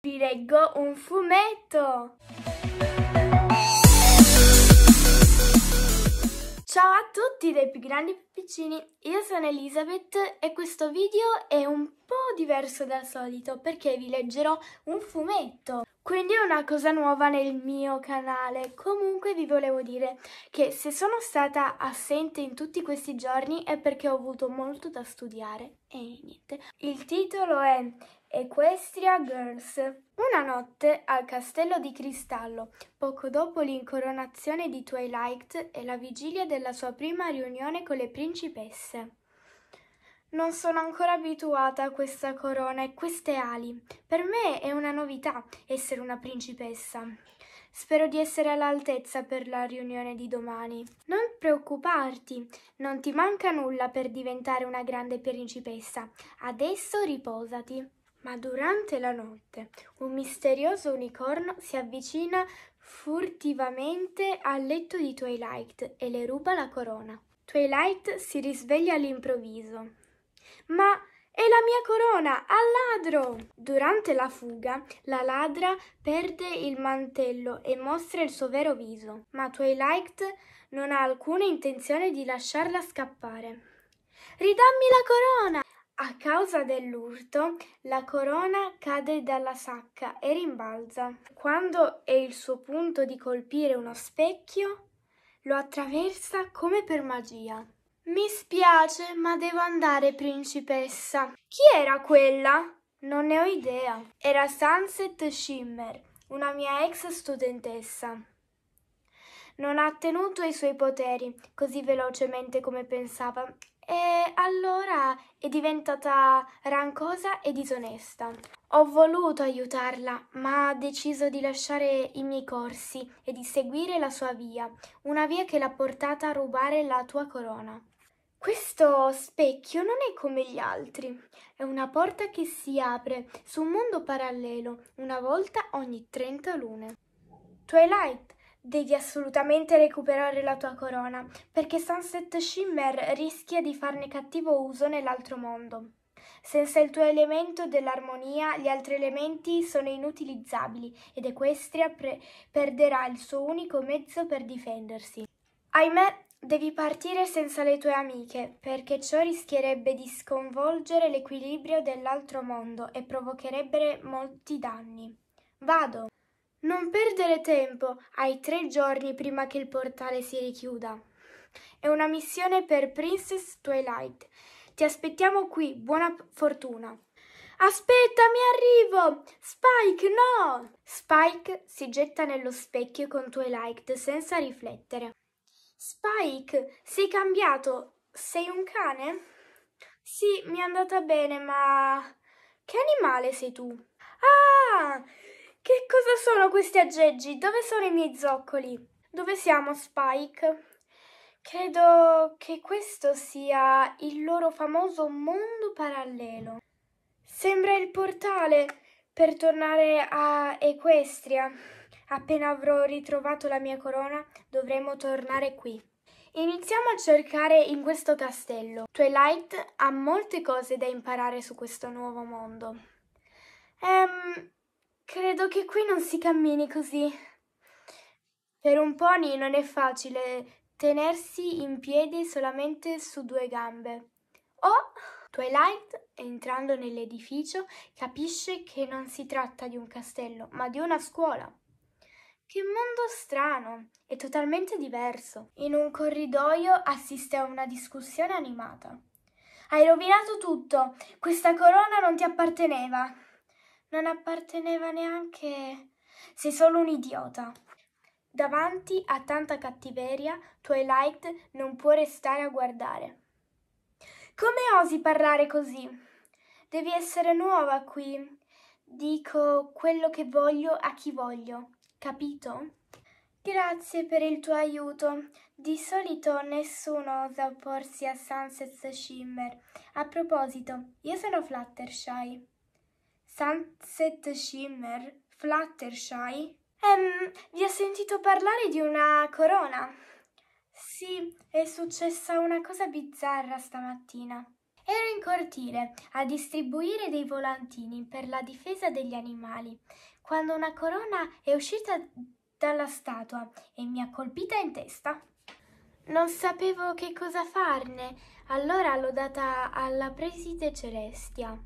Vi leggo un fumetto! Ciao a tutti dei più grandi e piccini, io sono Elisabeth e questo video è un po' diverso dal solito perché vi leggerò un fumetto. Quindi è una cosa nuova nel mio canale. Comunque vi volevo dire che se sono stata assente in tutti questi giorni è perché ho avuto molto da studiare e niente. Il titolo è Equestria Girls. Una notte al Castello di Cristallo, poco dopo l'incoronazione di Twilight e la vigilia della sua prima riunione con le principesse. Non sono ancora abituata a questa corona e queste ali. Per me è una novità essere una principessa. Spero di essere all'altezza per la riunione di domani. Non preoccuparti, non ti manca nulla per diventare una grande principessa. Adesso riposati. Ma durante la notte un misterioso unicorno si avvicina furtivamente al letto di Twilight e le ruba la corona. Twilight si risveglia all'improvviso. Ma è la mia corona! Al ladro! Durante la fuga, la ladra perde il mantello e mostra il suo vero viso, ma Twilight non ha alcuna intenzione di lasciarla scappare. Ridammi la corona! A causa dell'urto, la corona cade dalla sacca e rimbalza. Quando è il suo punto di colpire uno specchio, lo attraversa come per magia. Mi spiace, ma devo andare, principessa. Chi era quella? Non ne ho idea. Era Sunset Shimmer, una mia ex studentessa. Non ha tenuto i suoi poteri così velocemente come pensava e allora è diventata rancosa e disonesta. Ho voluto aiutarla, ma ha deciso di lasciare i miei corsi e di seguire la sua via, una via che l'ha portata a rubare la tua corona. Questo specchio non è come gli altri, è una porta che si apre su un mondo parallelo una volta ogni 30 lune. Twilight, Devi assolutamente recuperare la tua corona, perché Sunset Shimmer rischia di farne cattivo uso nell'altro mondo. Senza il tuo elemento dell'armonia, gli altri elementi sono inutilizzabili ed Equestria pre- perderà il suo unico mezzo per difendersi. Ahimè, devi partire senza le tue amiche, perché ciò rischierebbe di sconvolgere l'equilibrio dell'altro mondo e provocherebbe molti danni. Vado! Non perdere tempo hai tre giorni prima che il portale si richiuda. È una missione per Princess Twilight. Ti aspettiamo qui, buona fortuna. Aspettami, arrivo! Spike, no! Spike si getta nello specchio con Twilight senza riflettere. Spike, sei cambiato? Sei un cane? Sì, mi è andata bene, ma... Che animale sei tu? Ah! Che cosa sono questi aggeggi? Dove sono i miei zoccoli? Dove siamo, Spike? Credo che questo sia il loro famoso mondo parallelo. Sembra il portale per tornare a Equestria. Appena avrò ritrovato la mia corona, dovremo tornare qui. Iniziamo a cercare in questo castello. Twilight ha molte cose da imparare su questo nuovo mondo. Ehm, Credo che qui non si cammini così. Per un pony non è facile tenersi in piedi solamente su due gambe. Oh! Twilight, entrando nell'edificio, capisce che non si tratta di un castello, ma di una scuola. Che mondo strano e totalmente diverso. In un corridoio assiste a una discussione animata. Hai rovinato tutto, questa corona non ti apparteneva non apparteneva neanche... Sei solo un idiota. Davanti a tanta cattiveria, Twilight non può restare a guardare. Come osi parlare così? Devi essere nuova qui. Dico quello che voglio a chi voglio, capito? Grazie per il tuo aiuto. Di solito nessuno osa opporsi a Sunset Shimmer. A proposito, io sono Fluttershy. Sunset Shimmer, Fluttershy? Ehm, vi ho sentito parlare di una corona. Sì, è successa una cosa bizzarra stamattina. Ero in cortile a distribuire dei volantini per la difesa degli animali, quando una corona è uscita dalla statua e mi ha colpita in testa. Non sapevo che cosa farne, allora l'ho data alla preside Celestia.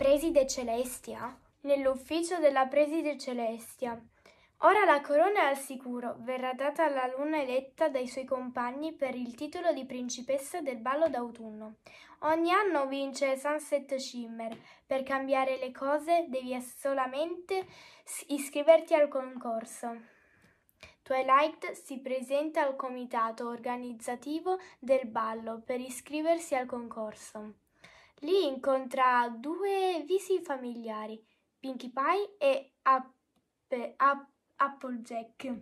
Preside Celestia, nell'ufficio della Preside Celestia. Ora la corona è al sicuro verrà data alla luna eletta dai suoi compagni per il titolo di principessa del ballo d'autunno. Ogni anno vince Sunset Shimmer. Per cambiare le cose devi solamente iscriverti al concorso. Twilight si presenta al comitato organizzativo del ballo per iscriversi al concorso. Lì incontra due visi familiari, Pinkie Pie e App- App- Applejack.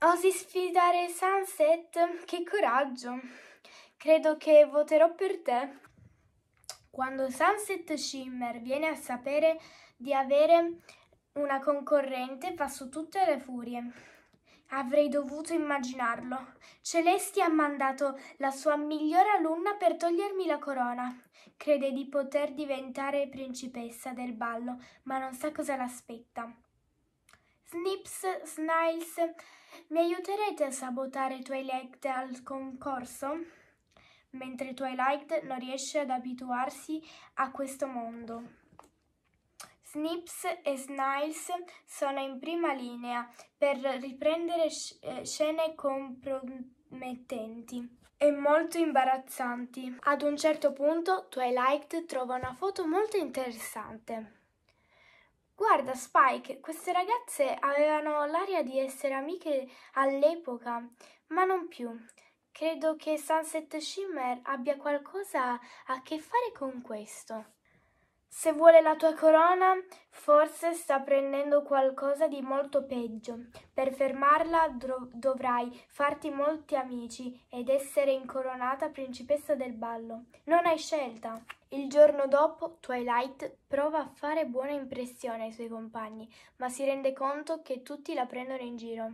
Osi sfidare Sunset? Che coraggio! Credo che voterò per te. Quando Sunset Shimmer viene a sapere di avere una concorrente, fa su tutte le furie. Avrei dovuto immaginarlo. Celesti ha mandato la sua migliore alunna per togliermi la corona. Crede di poter diventare principessa del ballo, ma non sa cosa l'aspetta. Snips, Sniles, mi aiuterete a sabotare Twilight al concorso? Mentre Twilight non riesce ad abituarsi a questo mondo. Snips e Sniles sono in prima linea per riprendere eh, scene compromettenti e molto imbarazzanti. Ad un certo punto Twilight trova una foto molto interessante. Guarda Spike, queste ragazze avevano l'aria di essere amiche all'epoca, ma non più. Credo che Sunset Shimmer abbia qualcosa a che fare con questo. Se vuole la tua corona, forse sta prendendo qualcosa di molto peggio. Per fermarla dov- dovrai farti molti amici ed essere incoronata principessa del ballo. Non hai scelta. Il giorno dopo, Twilight prova a fare buona impressione ai suoi compagni, ma si rende conto che tutti la prendono in giro.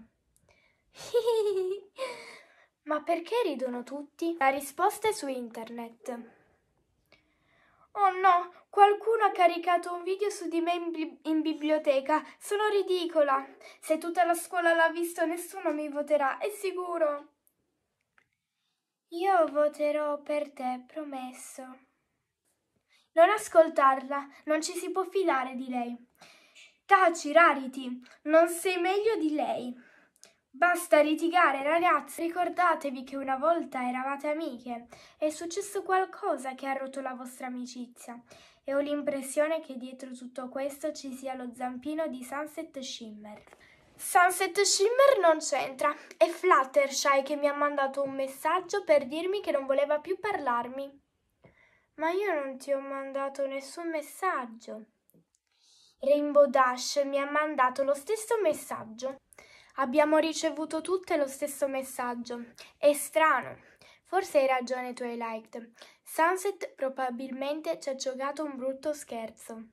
ma perché ridono tutti? La risposta è su internet. Oh no, Qualcuno ha caricato un video su di me in, bi- in, biblioteca. Sono ridicola. Se tutta la scuola l'ha visto, nessuno mi voterà, è sicuro. Io voterò per te, promesso. Non ascoltarla, non ci si può fidare di lei. Taci, Rarity, non sei meglio di lei. Basta litigare, ragazzi. Ricordatevi che una volta eravate amiche. È successo qualcosa che ha rotto la vostra amicizia e ho l'impressione che dietro tutto questo ci sia lo zampino di Sunset Shimmer. Sunset Shimmer non c'entra, è Fluttershy che mi ha mandato un messaggio per dirmi che non voleva più parlarmi. Ma io non ti ho mandato nessun messaggio. Rainbow Dash mi ha mandato lo stesso messaggio. Abbiamo ricevuto tutte lo stesso messaggio. È strano. Forse hai ragione Twilight. Sunset probabilmente ci ha giocato un brutto scherzo.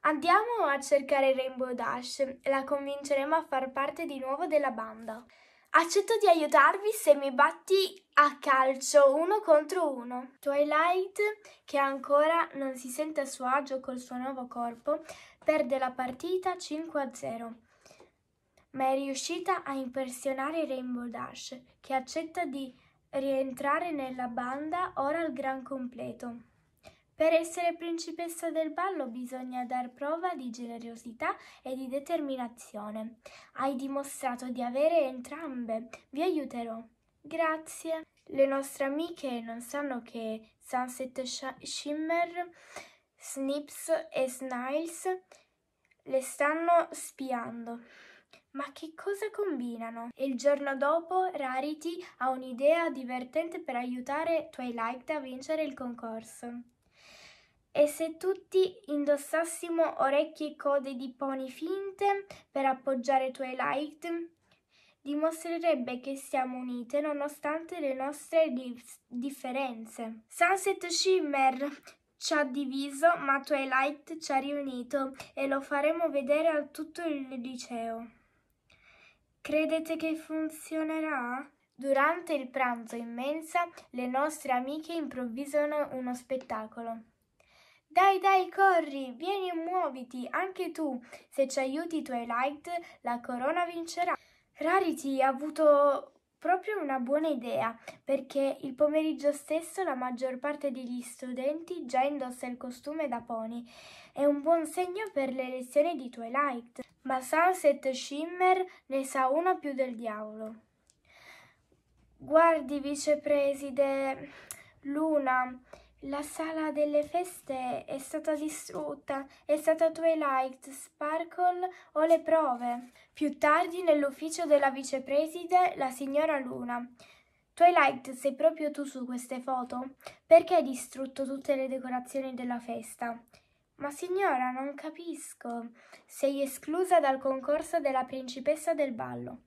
Andiamo a cercare Rainbow Dash, e la convinceremo a far parte di nuovo della banda. Accetto di aiutarvi se mi batti a calcio uno contro uno. Twilight, che ancora non si sente a suo agio col suo nuovo corpo, perde la partita 5-0, ma è riuscita a impressionare Rainbow Dash, che accetta di rientrare nella banda ora al gran completo. Per essere principessa del ballo bisogna dar prova di generosità e di determinazione. Hai dimostrato di avere entrambe. Vi aiuterò. Grazie. Le nostre amiche non sanno che Sunset Shimmer, Snips e Sniles le stanno spiando. Ma che cosa combinano? E il giorno dopo Rarity ha un'idea divertente per aiutare Twilight a vincere il concorso. E se tutti indossassimo orecchie e code di pony finte per appoggiare Twilight? dimostrerebbe che siamo unite nonostante le nostre dif- differenze. Sunset Shimmer ci ha diviso, ma Twilight ci ha riunito e lo faremo vedere a tutto il liceo. Credete che funzionerà? Durante il pranzo in mensa le nostre amiche improvvisano uno spettacolo. Dai, dai, corri, vieni e muoviti, anche tu. Se ci aiuti i tuoi light, la corona vincerà. Rarity ha avuto proprio una buona idea, perché il pomeriggio stesso la maggior parte degli studenti già indossa il costume da pony. È un buon segno per le lezioni di Twilight, ma Sunset Shimmer ne sa una più del diavolo. Guardi, vicepreside Luna, la sala delle feste è stata distrutta, è stata Twilight Sparkle o le prove. Più tardi nell'ufficio della vicepreside, la signora Luna. Twilight, sei proprio tu su queste foto? Perché hai distrutto tutte le decorazioni della festa? Ma signora, non capisco. Sei esclusa dal concorso della principessa del ballo.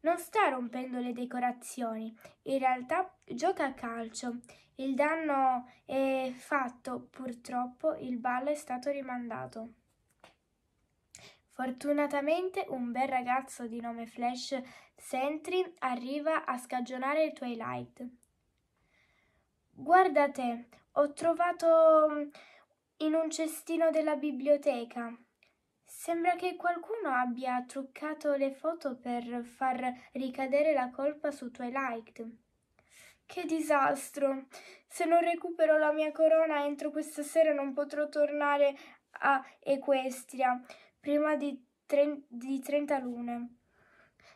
Non sta rompendo le decorazioni, in realtà gioca a calcio il danno è fatto, purtroppo il ballo è stato rimandato. Fortunatamente un bel ragazzo di nome Flash Sentry arriva a scagionare il Twilight. Guarda te, ho trovato mm, in un cestino della biblioteca. Sembra che qualcuno abbia truccato le foto per far ricadere la colpa su Twilight. Che disastro! Se non recupero la mia corona entro questa sera non potrò tornare a Equestria prima di, tre, di 30 lune.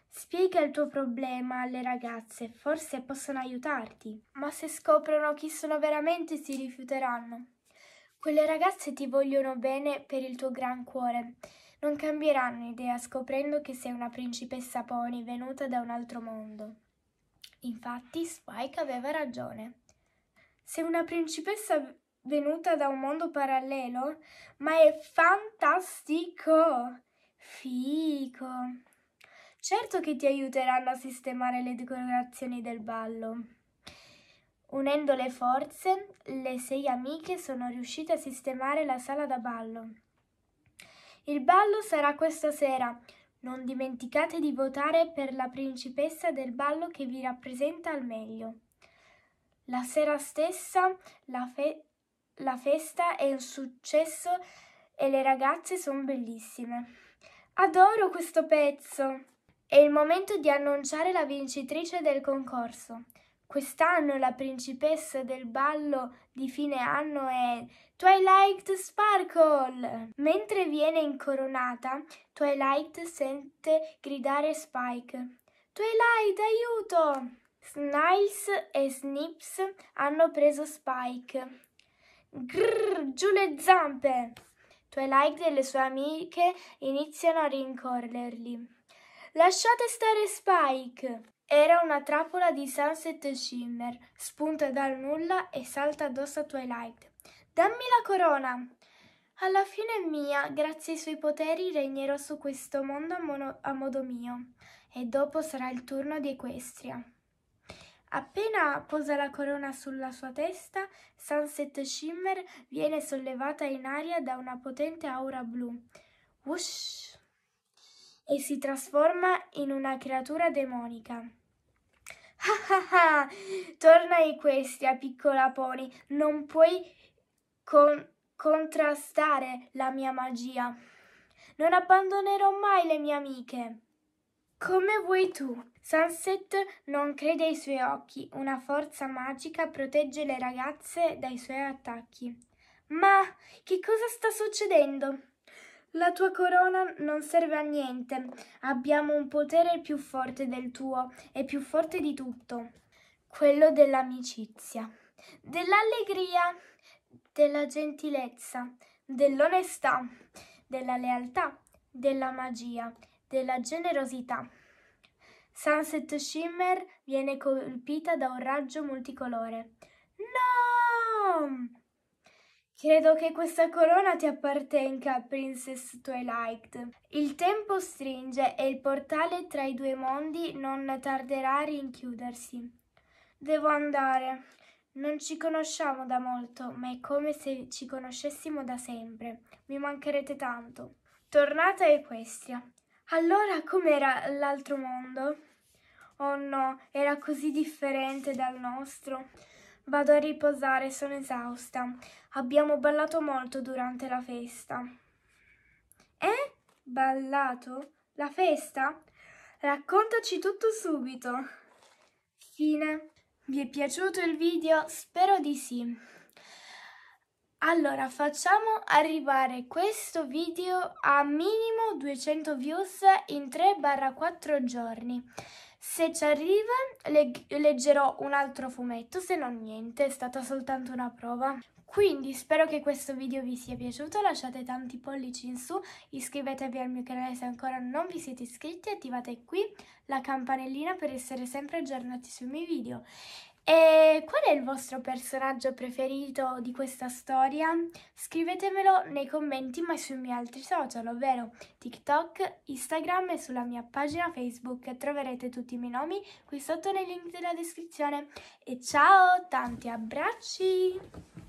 Spiega il tuo problema alle ragazze, forse possono aiutarti. Ma se scoprono chi sono veramente si rifiuteranno. Quelle ragazze ti vogliono bene per il tuo gran cuore. Non cambieranno idea scoprendo che sei una principessa pony venuta da un altro mondo. Infatti Spike aveva ragione. Se una principessa venuta da un mondo parallelo, ma è fantastico! Fico! Certo che ti aiuteranno a sistemare le decorazioni del ballo. Unendo le forze, le sei amiche sono riuscite a sistemare la sala da ballo. Il ballo sarà questa sera non dimenticate di votare per la principessa del ballo che vi rappresenta al meglio. La sera stessa la, fe la festa è un successo e le ragazze sono bellissime. Adoro questo pezzo! È il momento di annunciare la vincitrice del concorso. Quest'anno la principessa del ballo di fine anno è Twilight Sparkle. Mentre viene incoronata, Twilight sente gridare Spike. Twilight, aiuto! Sniles e Snips hanno preso Spike. Grrr, giù le zampe! Twilight e le sue amiche iniziano a rincorrerli. Lasciate stare Spike! Era una trappola di Sunset Shimmer, spunta dal nulla e salta addosso a Twilight. Dammi la corona! Alla fine mia, grazie ai suoi poteri, regnerò su questo mondo a, mono, a modo mio, e dopo sarà il turno di Equestria. Appena posa la corona sulla sua testa, Sunset Shimmer viene sollevata in aria da una potente aura blu. Whoosh! e si trasforma in una creatura demonica. Ah ah ah! Torna in questa, piccola Pony, non puoi con- contrastare la mia magia. Non abbandonerò mai le mie amiche. Come vuoi tu? Sunset non crede ai suoi occhi, una forza magica protegge le ragazze dai suoi attacchi. Ma che cosa sta succedendo? La tua corona non serve a niente, abbiamo un potere più forte del tuo e più forte di tutto, quello dell'amicizia, dell'allegria, della gentilezza, dell'onestà, della lealtà, della magia, della generosità. Sunset Shimmer viene colpita da un raggio multicolore. No! Credo che questa corona ti appartenga, Princess Twilight. Il tempo stringe e il portale tra i due mondi non tarderà a rinchiudersi. Devo andare. Non ci conosciamo da molto, ma è come se ci conoscessimo da sempre. Mi mancherete tanto. Tornata Equestria. Allora com'era l'altro mondo? Oh no, era così differente dal nostro. Vado a riposare, sono esausta. Abbiamo ballato molto durante la festa. Eh? Ballato? La festa? Raccontaci tutto subito. Fine. Vi è piaciuto il video? Spero di sì. Allora, facciamo arrivare questo video a minimo 200 views in 3-4 giorni. Se ci arriva, leg- leggerò un altro fumetto, se no niente, è stata soltanto una prova. Quindi spero che questo video vi sia piaciuto, lasciate tanti pollici in su, iscrivetevi al mio canale se ancora non vi siete iscritti, attivate qui la campanellina per essere sempre aggiornati sui miei video. E qual è il vostro personaggio preferito di questa storia? Scrivetemelo nei commenti ma sui miei altri social, ovvero TikTok, Instagram e sulla mia pagina Facebook. Troverete tutti i miei nomi qui sotto nei link della descrizione. E ciao, tanti abbracci!